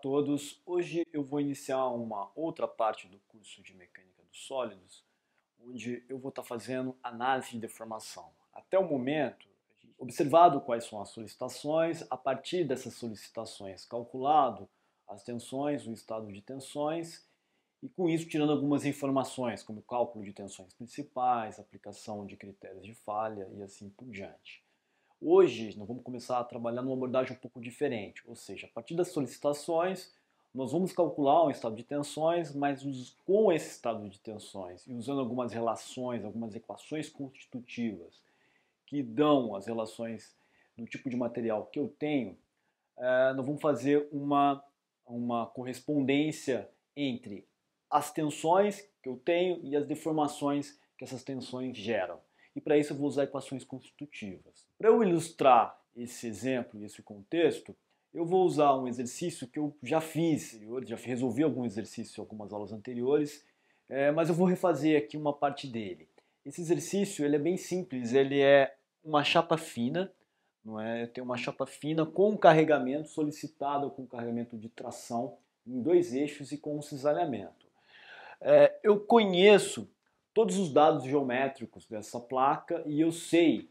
todos! Hoje eu vou iniciar uma outra parte do curso de Mecânica dos Sólidos, onde eu vou estar tá fazendo análise de deformação. Até o momento, observado quais são as solicitações, a partir dessas solicitações, calculado as tensões, o estado de tensões, e com isso tirando algumas informações, como cálculo de tensões principais, aplicação de critérios de falha e assim por diante. Hoje nós vamos começar a trabalhar numa abordagem um pouco diferente, ou seja, a partir das solicitações nós vamos calcular um estado de tensões, mas com esse estado de tensões e usando algumas relações, algumas equações constitutivas que dão as relações do tipo de material que eu tenho, eh, nós vamos fazer uma, uma correspondência entre as tensões que eu tenho e as deformações que essas tensões geram e para isso eu vou usar equações constitutivas. Para eu ilustrar esse exemplo e esse contexto, eu vou usar um exercício que eu já fiz, eu já resolvi algum exercício em algumas aulas anteriores, é, mas eu vou refazer aqui uma parte dele. Esse exercício ele é bem simples, ele é uma chapa fina, não é? Eu tenho uma chapa fina com carregamento solicitado com carregamento de tração em dois eixos e com um cisalhamento. É, eu conheço todos os dados geométricos dessa placa e eu sei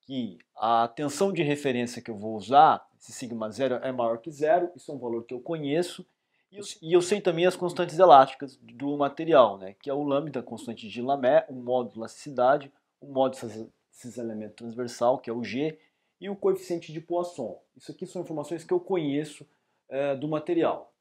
que a tensão de referência que eu vou usar, esse sigma zero é maior que zero, isso é um valor que eu conheço, e eu, e eu sei também as constantes elásticas do material, né, que é o lambda, constante de Lamé, o modo de elasticidade, o modo de elemento transversal, que é o G, e o coeficiente de Poisson. Isso aqui são informações que eu conheço é, do material.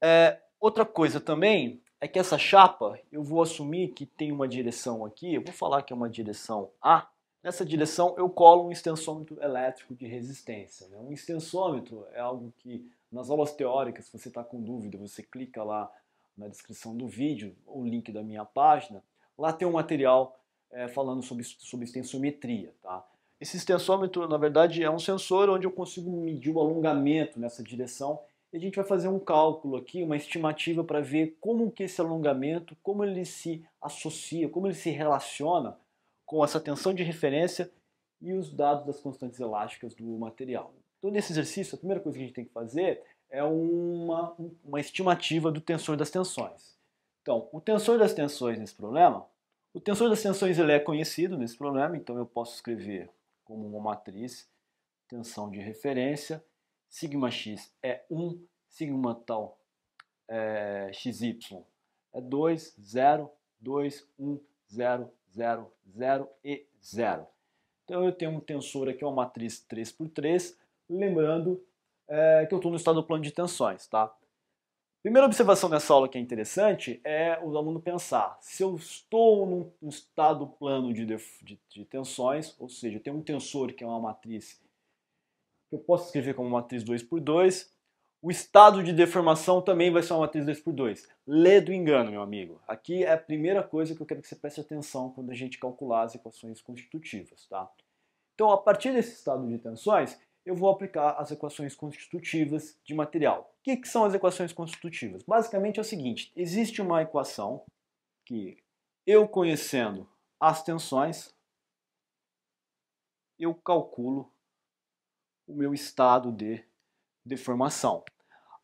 É, outra coisa também é que essa chapa, eu vou assumir que tem uma direção aqui, eu vou falar que é uma direção A. Nessa direção eu colo um extensômetro elétrico de resistência. Né? Um extensômetro é algo que nas aulas teóricas, se você está com dúvida, você clica lá na descrição do vídeo, o link da minha página, lá tem um material é, falando sobre, sobre extensometria. Tá? Esse extensômetro, na verdade, é um sensor onde eu consigo medir o alongamento nessa direção a gente vai fazer um cálculo aqui, uma estimativa para ver como que esse alongamento, como ele se associa, como ele se relaciona com essa tensão de referência e os dados das constantes elásticas do material. Então nesse exercício, a primeira coisa que a gente tem que fazer é uma, uma estimativa do tensor das tensões. Então, o tensor das tensões nesse problema, o tensor das tensões ele é conhecido nesse problema, então eu posso escrever como uma matriz tensão de referência sigma x é 1, sigma tal é, xy é 2, 0, 2, 1, 0, 0, 0 e 0. Então eu tenho um tensor aqui, uma matriz 3 por 3 lembrando é, que eu estou no estado do plano de tensões. Tá? Primeira observação nessa aula que é interessante é o aluno pensar se eu estou num estado plano de, de, de tensões, ou seja, eu tenho um tensor que é uma matriz eu posso escrever como matriz 2 por 2. O estado de deformação também vai ser uma matriz 2 por 2. Lê do engano, meu amigo. Aqui é a primeira coisa que eu quero que você preste atenção quando a gente calcular as equações constitutivas. Tá? Então, a partir desse estado de tensões, eu vou aplicar as equações constitutivas de material. O que, que são as equações constitutivas? Basicamente é o seguinte, existe uma equação que eu conhecendo as tensões, eu calculo o meu estado de deformação.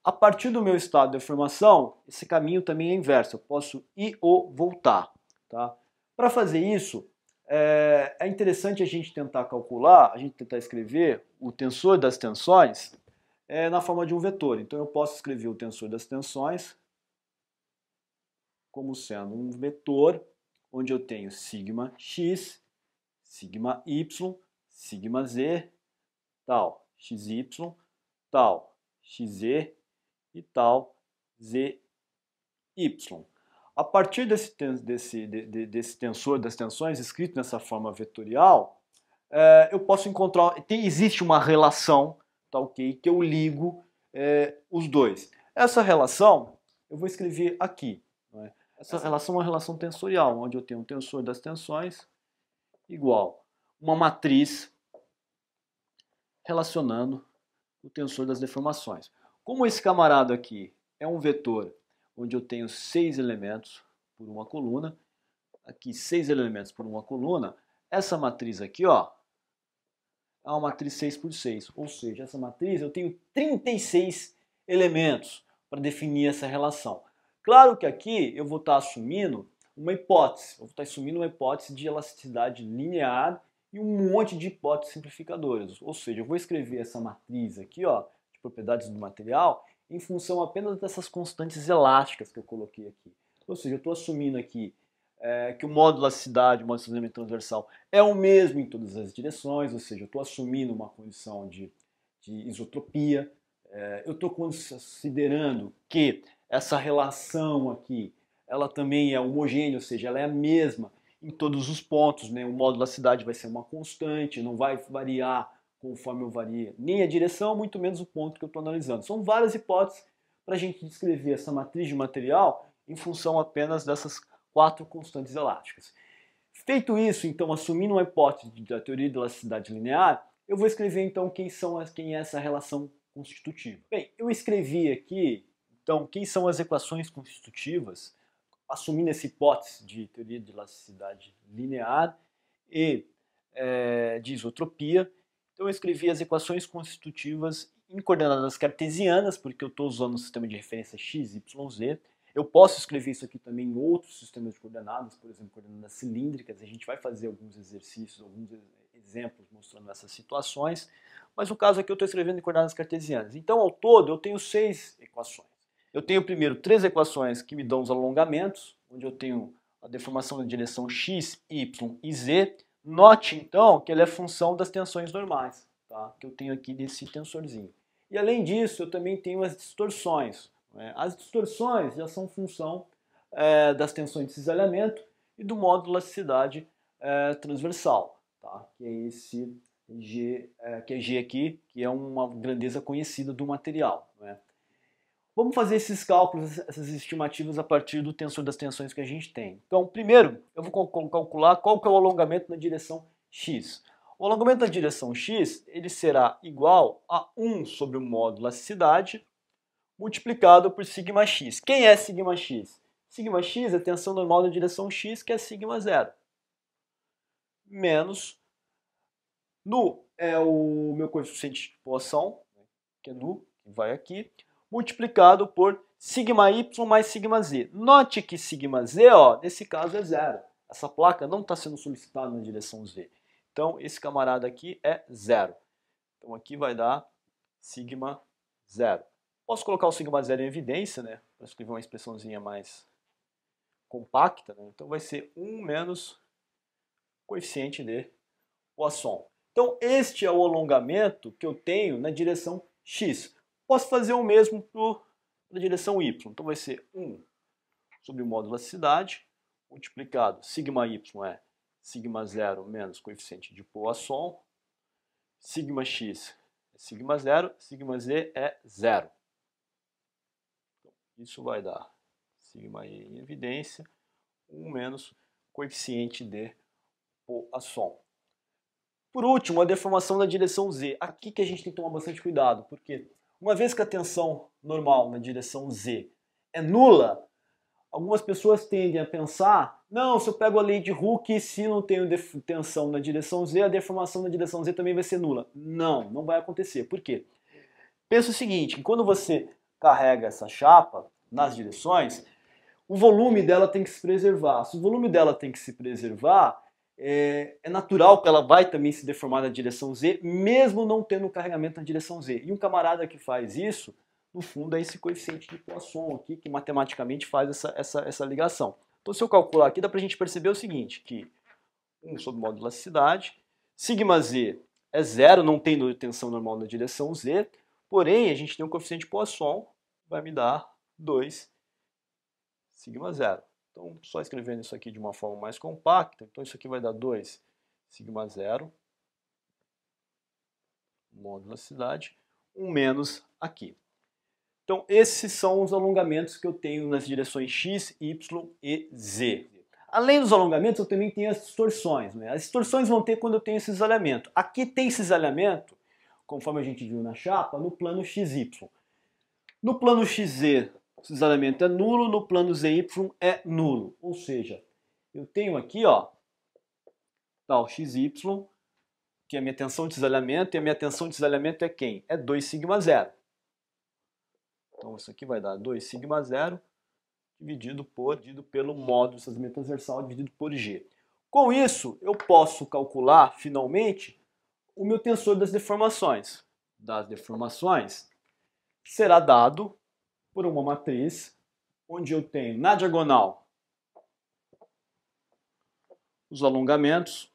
A partir do meu estado de deformação, esse caminho também é inverso, eu posso ir ou voltar. Tá? Para fazer isso, é, é interessante a gente tentar calcular, a gente tentar escrever o tensor das tensões é, na forma de um vetor. Então eu posso escrever o tensor das tensões como sendo um vetor onde eu tenho sigma x, sigma y, sigma z tal XY, tal XZ e tal ZY. A partir desse, desse, desse tensor das tensões escrito nessa forma vetorial, é, eu posso encontrar. Tem, existe uma relação, tá ok? Que eu ligo é, os dois. Essa relação eu vou escrever aqui. Né? Essa relação é uma relação tensorial, onde eu tenho um tensor das tensões igual uma matriz relacionando o tensor das deformações. Como esse camarada aqui é um vetor onde eu tenho seis elementos por uma coluna, aqui seis elementos por uma coluna, essa matriz aqui ó, é uma matriz 6 por 6, ou seja, essa matriz eu tenho 36 elementos para definir essa relação. Claro que aqui eu vou estar tá assumindo uma hipótese, eu vou estar tá assumindo uma hipótese de elasticidade linear e um monte de hipóteses simplificadoras. Ou seja, eu vou escrever essa matriz aqui, ó, de propriedades do material, em função apenas dessas constantes elásticas que eu coloquei aqui. Ou seja, eu estou assumindo aqui é, que o módulo de elasticidade, o módulo de deslizamento transversal é o mesmo em todas as direções, ou seja, eu estou assumindo uma condição de, de isotropia, é, eu estou considerando que essa relação aqui ela também é homogênea, ou seja, ela é a mesma em todos os pontos, né? O módulo da cidade vai ser uma constante, não vai variar conforme eu varia nem a direção, muito menos o ponto que eu estou analisando. São várias hipóteses para a gente descrever essa matriz de material em função apenas dessas quatro constantes elásticas. Feito isso, então, assumindo uma hipótese da teoria da elasticidade linear, eu vou escrever então quem, são quem é essa relação constitutiva. Bem, eu escrevi aqui, então, quem são as equações constitutivas assumindo essa hipótese de teoria de elasticidade linear e é, de isotropia. Então eu escrevi as equações constitutivas em coordenadas cartesianas, porque eu estou usando o sistema de referência x, y, z. Eu posso escrever isso aqui também em outros sistemas de coordenadas, por exemplo, coordenadas cilíndricas. A gente vai fazer alguns exercícios, alguns exemplos mostrando essas situações. Mas no caso aqui é eu estou escrevendo em coordenadas cartesianas. Então, ao todo, eu tenho seis equações. Eu tenho primeiro três equações que me dão os alongamentos, onde eu tenho a deformação na direção x, y e z. Note então que ela é função das tensões normais, tá? que eu tenho aqui desse tensorzinho. E além disso, eu também tenho as distorções. Né? As distorções já são função é, das tensões de cisalhamento e do modo de elasticidade é, transversal, tá? que é esse G, é, que é G aqui, que é uma grandeza conhecida do material. Né? Vamos fazer esses cálculos, essas estimativas a partir do tensor das tensões que a gente tem. Então, primeiro, eu vou calcular qual que é o alongamento na direção x. O alongamento na direção x ele será igual a 1 sobre o módulo elasticidade multiplicado por sigma x. Quem é sigma x? Sigma x é a tensão normal na direção x, que é sigma zero. Menos nu é o meu coeficiente de poação, né, que é nu, que vai aqui multiplicado por sigma y mais sigma z. Note que sigma z, ó, nesse caso, é zero. Essa placa não está sendo solicitada na direção z. Então, esse camarada aqui é zero. Então, aqui vai dar sigma zero. Posso colocar o sigma zero em evidência, né? Para escrever uma expressãozinha mais compacta. Né? Então, vai ser 1 menos coeficiente de Poisson. Então, este é o alongamento que eu tenho na direção x. Posso fazer o mesmo para a direção y. Então vai ser 1 sobre o módulo elasticidade, multiplicado sigma y é sigma zero menos coeficiente de Poisson, sigma x é sigma zero, sigma z é zero. Então, isso vai dar sigma em evidência, 1 um menos coeficiente de Poisson. Por último, a deformação da direção z. Aqui que a gente tem que tomar bastante cuidado, porque uma vez que a tensão normal na direção z é nula, algumas pessoas tendem a pensar, não, se eu pego a lei de Hooke, se não tenho tensão na direção z, a deformação na direção z também vai ser nula. Não, não vai acontecer. Por quê? Pensa o seguinte, quando você carrega essa chapa nas direções, o volume dela tem que se preservar. Se o volume dela tem que se preservar, é, é, natural que ela vai também se deformar na direção Z, mesmo não tendo carregamento na direção Z. E um camarada que faz isso, no fundo, é esse coeficiente de Poisson aqui, que matematicamente faz essa, essa, essa ligação. Então, se eu calcular aqui, dá para a gente perceber o seguinte, que 1 sobre modo de elasticidade, sigma Z é zero, não tendo tensão normal na direção Z, porém, a gente tem um coeficiente de Poisson, vai me dar 2 sigma zero. Então, só escrevendo isso aqui de uma forma mais compacta, então isso aqui vai dar 2 sigma zero, módulo da cidade, um menos aqui. Então, esses são os alongamentos que eu tenho nas direções x, y e z. Além dos alongamentos, eu também tenho as distorções. Né? As distorções vão ter quando eu tenho cisalhamento. Aqui tem cisalhamento, conforme a gente viu na chapa, no plano xy. No plano xz, esse elemento é nulo, no plano ZY é nulo. Ou seja, eu tenho aqui, ó, tal XY, que a minha tensão de desalhamento, e a minha tensão de desalhamento é quem? É 2 sigma zero. Então isso aqui vai dar 2 sigma zero dividido por, dividido pelo módulo de deslizamento transversal dividido por G. Com isso, eu posso calcular, finalmente, o meu tensor das deformações. Das deformações será dado por uma matriz onde eu tenho na diagonal os alongamentos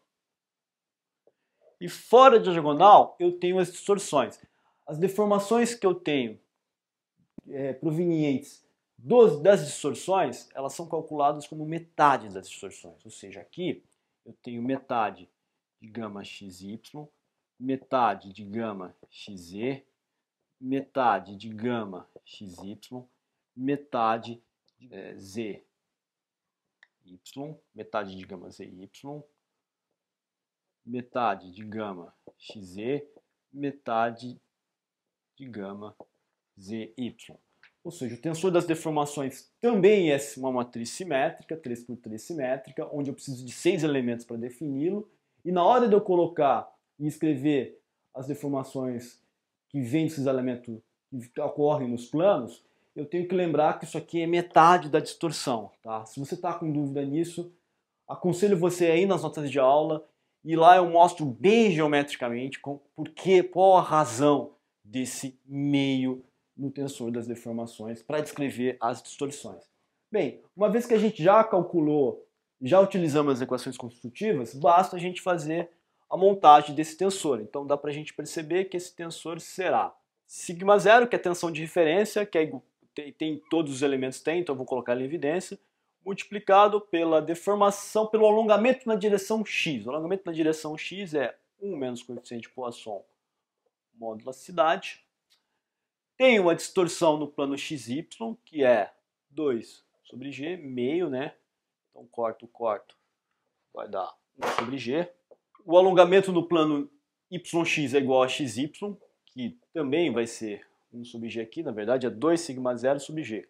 e fora da diagonal eu tenho as distorções. As deformações que eu tenho é, provenientes dos, das distorções, elas são calculadas como metade das distorções. Ou seja, aqui eu tenho metade de gama xy, metade de gama xz, metade de gama xy, metade é, z y, metade de gama zy, metade de gama xz, metade de gama zy. Ou seja, o tensor das deformações também é uma matriz simétrica, 3 por 3 simétrica, onde eu preciso de seis elementos para defini-lo. E na hora de eu colocar e escrever as deformações que vêm desses elementos ocorrem nos planos, eu tenho que lembrar que isso aqui é metade da distorção. Tá? Se você está com dúvida nisso, aconselho você aí nas notas de aula e lá eu mostro bem geometricamente com, por que, qual a razão desse meio no tensor das deformações para descrever as distorções. Bem, uma vez que a gente já calculou, já utilizamos as equações construtivas, basta a gente fazer a montagem desse tensor. Então dá para a gente perceber que esse tensor será sigma zero, que é tensão de referência, que é, tem, tem, todos os elementos tem, então eu vou colocar ela em evidência, multiplicado pela deformação, pelo alongamento na direção x. O alongamento na direção x é 1 menos coeficiente Poisson módulo cidade. Tem uma distorção no plano xy, que é 2 sobre g, meio, né? Então corto, corto, vai dar 1 sobre g. O alongamento no plano yx é igual a xy, que também vai ser 1 sub g aqui, na verdade é 2 sigma 0 sub g.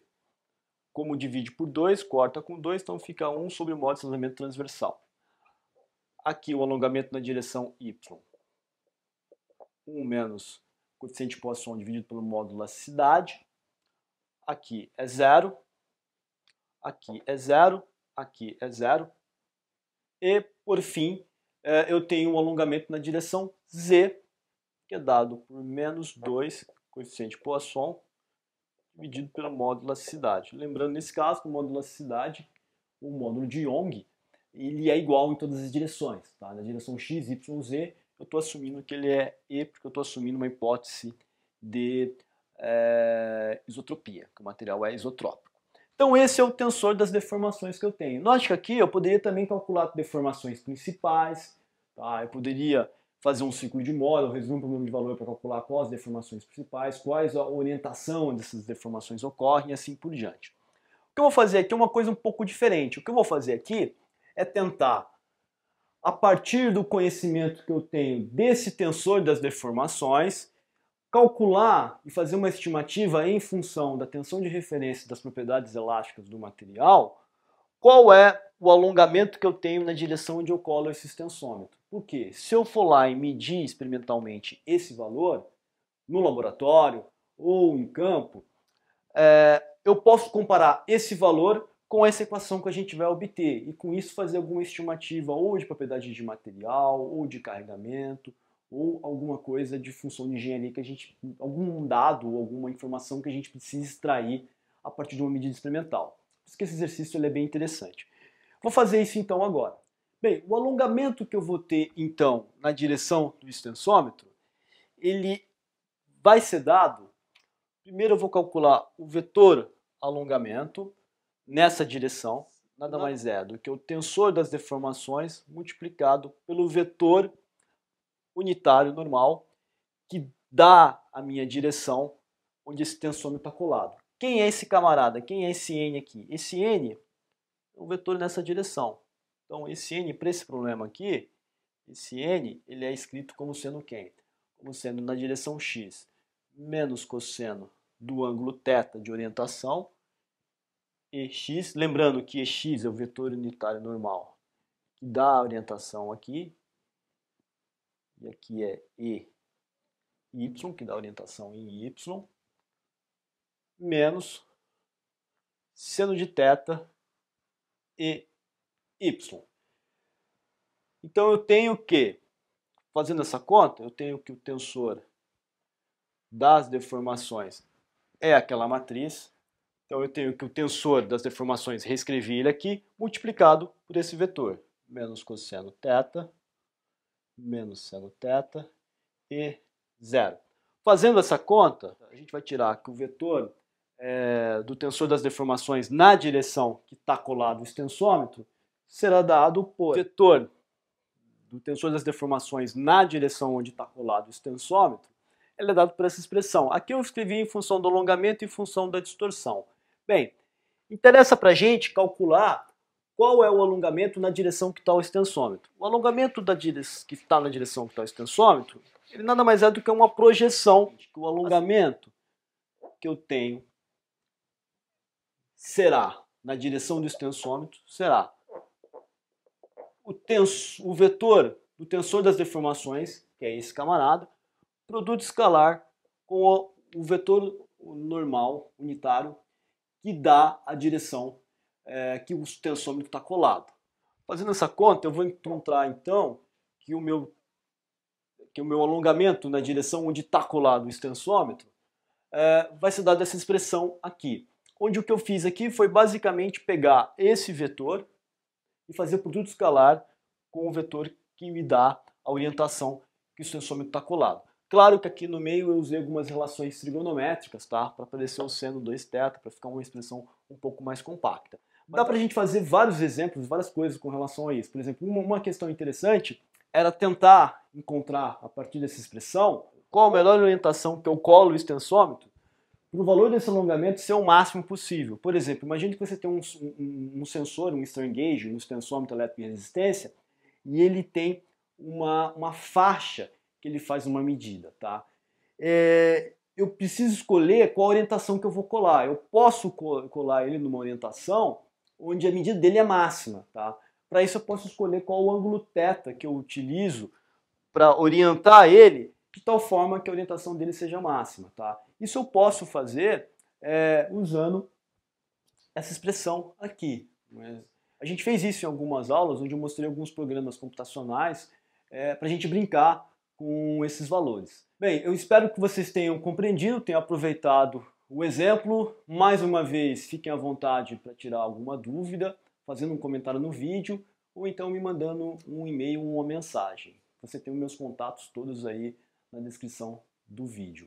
Como divide por 2, corta com 2, então fica 1 sobre o modo de deslocamento transversal. Aqui o alongamento na direção y. 1 menos coeficiente de Poisson dividido pelo módulo elasticidade. Aqui é zero, aqui é zero, aqui é zero. E, por fim, eh, eu tenho um alongamento na direção z, que é dado por menos 2, coeficiente Poisson, dividido pelo módulo elasticidade. Lembrando, nesse caso, o módulo elasticidade, o módulo de Young, ele é igual em todas as direções. Tá? Na direção x, y, z, eu estou assumindo que ele é E, porque eu estou assumindo uma hipótese de é, isotropia, que o material é isotrópico. Então esse é o tensor das deformações que eu tenho. Note que aqui eu poderia também calcular deformações principais, tá? eu poderia fazer um ciclo de moda, um resumo para o de valor para calcular quais as deformações principais, quais a orientação onde essas deformações ocorrem e assim por diante. O que eu vou fazer aqui é uma coisa um pouco diferente. O que eu vou fazer aqui é tentar, a partir do conhecimento que eu tenho desse tensor das deformações, calcular e fazer uma estimativa em função da tensão de referência das propriedades elásticas do material, qual é o alongamento que eu tenho na direção onde eu colo esse tensômetro. Porque se eu for lá e medir experimentalmente esse valor, no laboratório ou em campo, é, eu posso comparar esse valor com essa equação que a gente vai obter e com isso fazer alguma estimativa ou de propriedade de material, ou de carregamento, ou alguma coisa de função de engenharia que a gente, algum dado ou alguma informação que a gente precisa extrair a partir de uma medida experimental. Por isso que esse exercício é bem interessante. Vou fazer isso então agora. Bem, o alongamento que eu vou ter, então, na direção do extensômetro, ele vai ser dado, primeiro eu vou calcular o vetor alongamento nessa direção, nada mais é do que o tensor das deformações multiplicado pelo vetor unitário normal que dá a minha direção onde esse tensômetro está colado. Quem é esse camarada? Quem é esse n aqui? Esse n é o vetor nessa direção. Então, esse N para esse problema aqui, esse N ele é escrito como sendo quem? Como sendo na direção X menos cosseno do ângulo θ de orientação e x, lembrando que x é o vetor unitário normal que dá a orientação aqui, e aqui é e y, que dá a orientação em y, menos seno de θ e y. Então eu tenho que, fazendo essa conta, eu tenho que o tensor das deformações é aquela matriz. Então eu tenho que o tensor das deformações, reescrevi ele aqui, multiplicado por esse vetor. Menos cosseno θ, menos seno θ e zero. Fazendo essa conta, a gente vai tirar que o vetor é, do tensor das deformações na direção que está colado o extensômetro será dado por vetor do tensor das deformações na direção onde está colado o extensômetro, ele é dado por essa expressão. Aqui eu escrevi em função do alongamento e em função da distorção. Bem, interessa para a gente calcular qual é o alongamento na direção que está o extensômetro. O alongamento da que está na direção que está o extensômetro, ele nada mais é do que uma projeção. O alongamento que eu tenho será, na direção do extensômetro, será o, tenso, o vetor do tensor das deformações, que é esse camarada, produto escalar com o, o vetor normal, unitário, que dá a direção é, que o tensômetro está colado. Fazendo essa conta, eu vou encontrar então que o meu, que o meu alongamento na direção onde está colado o extensômetro é, vai ser dado essa expressão aqui. Onde o que eu fiz aqui foi basicamente pegar esse vetor, e fazer produto escalar com o vetor que me dá a orientação que o tensômetro está colado. Claro que aqui no meio eu usei algumas relações trigonométricas, tá? Para aparecer o seno 2 θ, para ficar uma expressão um pouco mais compacta. Dá para a gente fazer vários exemplos, várias coisas com relação a isso. Por exemplo, uma, uma questão interessante era tentar encontrar, a partir dessa expressão, qual a melhor orientação que eu colo o extensômetro para o valor desse alongamento ser o máximo possível. Por exemplo, imagine que você tem um, um, um sensor, um strain gauge, um extensômetro elétrico de resistência, e ele tem uma, uma faixa que ele faz uma medida, tá? É, eu preciso escolher qual orientação que eu vou colar. Eu posso colar ele numa orientação onde a medida dele é máxima, tá? Para isso eu posso escolher qual o ângulo θ que eu utilizo para orientar ele de tal forma que a orientação dele seja máxima, tá? Isso eu posso fazer é, usando essa expressão aqui. A gente fez isso em algumas aulas, onde eu mostrei alguns programas computacionais é, para a gente brincar com esses valores. Bem, eu espero que vocês tenham compreendido, tenham aproveitado o exemplo. Mais uma vez, fiquem à vontade para tirar alguma dúvida, fazendo um comentário no vídeo ou então me mandando um e-mail ou uma mensagem. Você tem os meus contatos todos aí na descrição do vídeo.